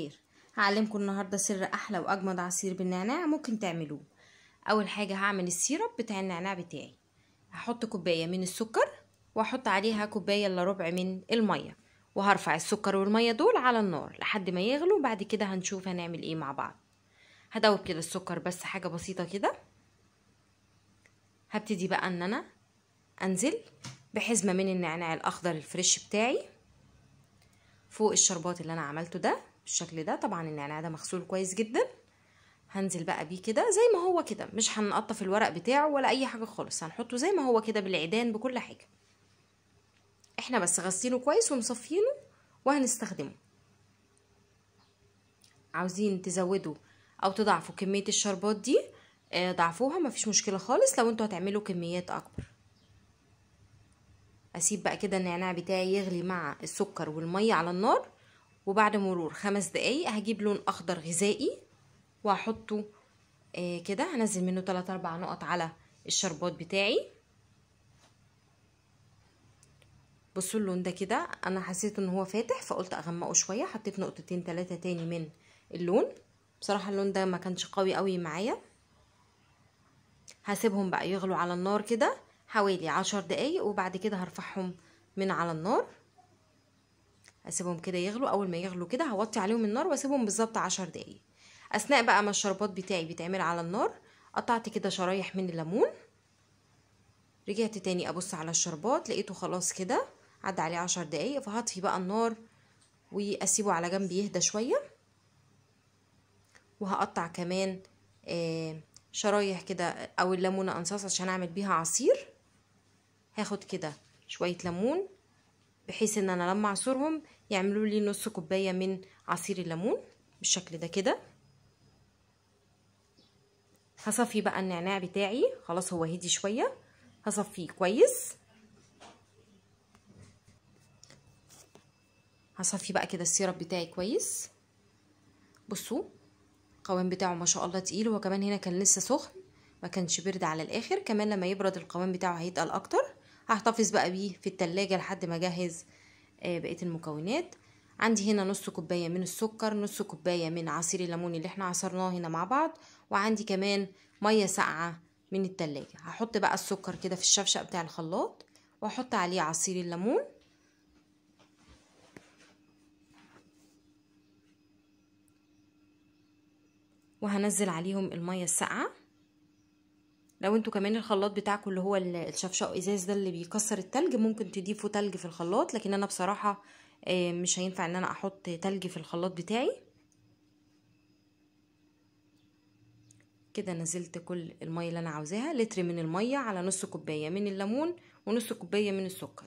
خير هعلمكم النهاردة سر أحلى وأجمد عصير بالنعناع ممكن تعملوه أول حاجة هعمل السيرب بتاع النعناع بتاعي هحط كوباية من السكر وأحط عليها كوباية إلا ربع من المية وهرفع السكر والمية دول على النار لحد ما يغلوا بعد كده هنشوف هنعمل إيه مع بعض هدوب كده السكر بس حاجة بسيطة كده هبتدي بقى إن أنا أنزل بحزمة من النعناع الأخضر الفريش بتاعي فوق الشربات اللي أنا عملته ده بالشكل ده طبعا النعناع يعني ده مغسول كويس جدا هنزل بقى بيه كده زي ما هو كده مش هنقطف الورق بتاعه ولا اي حاجه خالص هنحطه زي ما هو كده بالعيدان بكل حاجه احنا بس غسلينه كويس ومصفينه وهنستخدمه عاوزين تزودوا او تضعفوا كميه الشربات دي آه، ضعفوها مفيش مشكله خالص لو انتوا هتعملوا كميات اكبر اسيب بقى كده النعناع بتاعي يغلي مع السكر والميه على النار وبعد مرور خمس دقايق هجيب لون اخضر غذائي وهحطه آه كده هنزل منه تلات اربع نقط على الشربات بتاعي بصوا اللون ده كده انا حسيت ان هو فاتح فقلت اغمقه شويه حطيت نقطتين تلاتة تاني من اللون بصراحه اللون ده ما كانش قوي قوي معايا هسيبهم بقى يغلوا على النار كده حوالي عشر دقايق وبعد كده هرفعهم من على النار اسيبهم كده يغلوا اول ما يغلوا كده هوطي عليهم النار واسيبهم بالظبط عشر دقايق اثناء بقى ما الشربات بتاعي بيتعمل على النار قطعت كده شرايح من الليمون رجعت تاني ابص على الشربات لقيته خلاص كده عدى عليه عشر دقايق فهطفي بقى النار واسيبه على جنب يهدى شويه وهقطع كمان آه شرايح كده او الليمونه انصاص عشان اعمل بيها عصير هاخد كده شويه ليمون بحيث ان انا لما اعصرهم يعملوا لي نص كوبايه من عصير الليمون بالشكل ده كده هصفي بقى النعناع بتاعي خلاص هو هدي شويه هصفيه كويس هصفي بقى كده السيرب بتاعي كويس بصوا القوام بتاعه ما شاء الله تقيل وكمان هنا كان لسه سخن ما كانش برد على الاخر كمان لما يبرد القوام بتاعه هيتقل اكتر هحتفظ بقى بيه في التلاجة لحد ما اجهز آه، بقية المكونات عندي هنا نص كوباية من السكر نص كوباية من عصير الليمون اللي احنا عصرناه هنا مع بعض وعندي كمان مية ساقعة من التلاجة هحط بقى السكر كده في الشفشق بتاع الخلاط واحط عليه عصير الليمون وهنزل عليهم المية الساقعة لو انتوا كمان الخلاط بتاعكم اللي هو الشفشاق ازاز ده اللي بيكسر التلج ممكن تضيفوا تلج في الخلاط لكن انا بصراحه آه، مش هينفع ان انا احط تلج في الخلاط بتاعي كده نزلت كل الميه اللي انا عاوزاها لتر من الميه على نص كوبايه من الليمون ونص كوبايه من السكر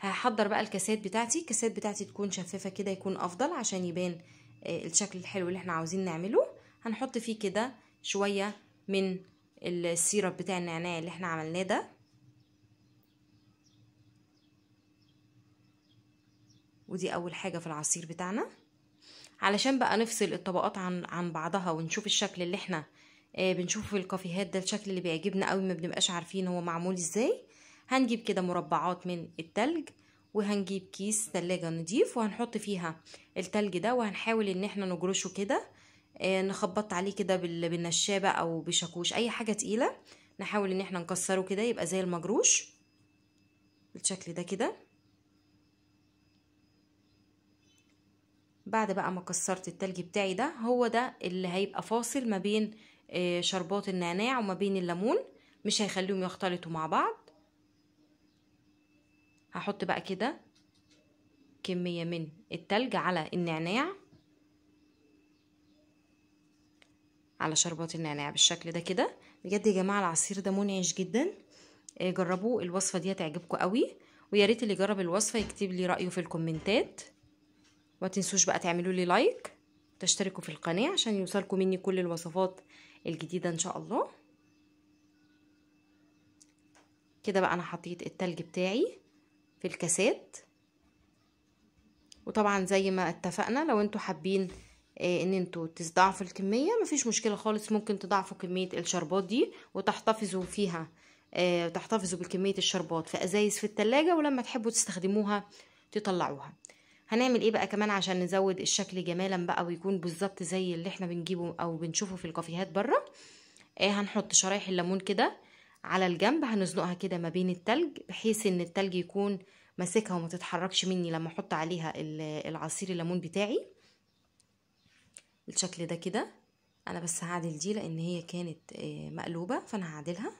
هحضر بقى الكاسات بتاعتي الكاسات بتاعتي تكون شفافه كده يكون افضل عشان يبان آه، الشكل الحلو اللي احنا عاوزين نعمله هنحط فيه كده شويه من السيرب بتاع النعناع اللي احنا عملناه ده ودي اول حاجة في العصير بتاعنا علشان بقى نفصل الطبقات عن عن بعضها ونشوف الشكل اللي احنا آه بنشوفه في الكافيهات ده الشكل اللي بيعجبنا قوي ما بنبقاش عارفين هو معمول ازاي هنجيب كده مربعات من التلج وهنجيب كيس تلاجة نضيف وهنحط فيها التلج ده وهنحاول ان احنا نجرشه كده آه، نخبط عليه كده بالنشابة او بشاكوش اي حاجة تقيلة نحاول ان احنا نكسره كده يبقى زي المجروش بالشكل ده كده بعد بقى ما كسرت التلج بتاعي ده هو ده اللي هيبقى فاصل ما بين آه، شربات النعناع وما بين الليمون مش هيخليهم يختلطوا مع بعض هحط بقى كده كمية من التلج على النعناع على شربات النعناع بالشكل ده كده بجد يا جماعه العصير ده منعش جدا آه، جربوا الوصفه دي هتعجبكم قوي ويا ريت اللي جرب الوصفه يكتب لي رايه في الكومنتات وما تنسوش بقى تعملوا لي لايك وتشتركوا في القناه عشان يوصلكم مني كل الوصفات الجديده ان شاء الله كده بقى انا حطيت التلج بتاعي في الكاسات وطبعا زي ما اتفقنا لو انتوا حابين إيه، ان انتوا تضاعفوا الكميه مفيش مشكله خالص ممكن تضاعفوا كميه الشربات دي وتحتفظوا فيها إيه، تحتفظوا بكميه الشربات في ازايز في التلاجة ولما تحبوا تستخدموها تطلعوها هنعمل ايه بقى كمان عشان نزود الشكل جمالا بقى ويكون بالظبط زي اللي احنا بنجيبه او بنشوفه في الكافيهات بره ايه هنحط شرايح الليمون كده على الجنب هنزنقها كده ما بين التلج بحيث ان التلج يكون ماسكها وما تتحركش مني لما احط عليها العصير الليمون بتاعي بالشكل ده كده انا بس هعدل دي لان هي كانت آه، مقلوبه فانا هعدلها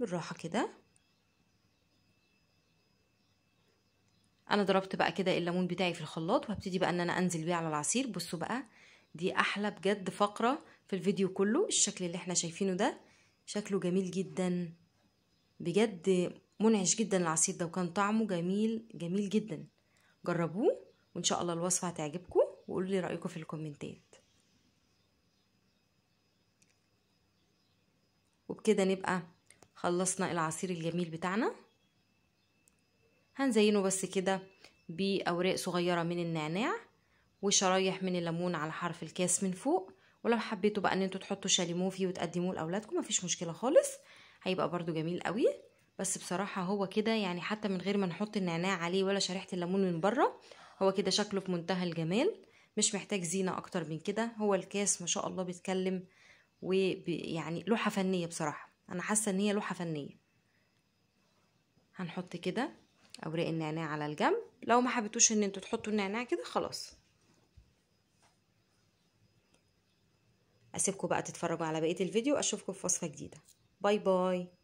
بالراحه كده انا ضربت بقى كده الليمون بتاعي في الخلاط وهبتدي بقى ان انا انزل بيه على العصير بصوا بقى دي احلى بجد فقره في الفيديو كله الشكل اللي احنا شايفينه ده شكله جميل جدا بجد منعش جدا العصير ده وكان طعمه جميل جميل جدا جربوه وان شاء الله الوصفه هتعجبكم وقولوا لي رايكم في الكومنتات وبكده نبقى خلصنا العصير الجميل بتاعنا هنزينه بس كده باوراق صغيره من النعناع وشرايح من الليمون على حرف الكاس من فوق ولو حبيتوا بقى ان انتوا تحطوا شاليمو فيه وتقدموه لاولادكم مفيش مشكله خالص هيبقى برده جميل قوي بس بصراحه هو كده يعني حتى من غير ما نحط النعناع عليه ولا شريحه الليمون من بره هو كده شكله في منتهى الجمال مش محتاج زينة أكتر من كده هو الكاس ما شاء الله بيتكلم ويعني لوحة فنية بصراحة أنا حاسة إن هي لوحة فنية هنحط كده أوراق النعناع على الجنب لو ما حبيتوش إن انتوا تحطوا النعناع كده خلاص أسيبكم بقى تتفرجوا على بقية الفيديو أشوفكم في وصفة جديدة باي باي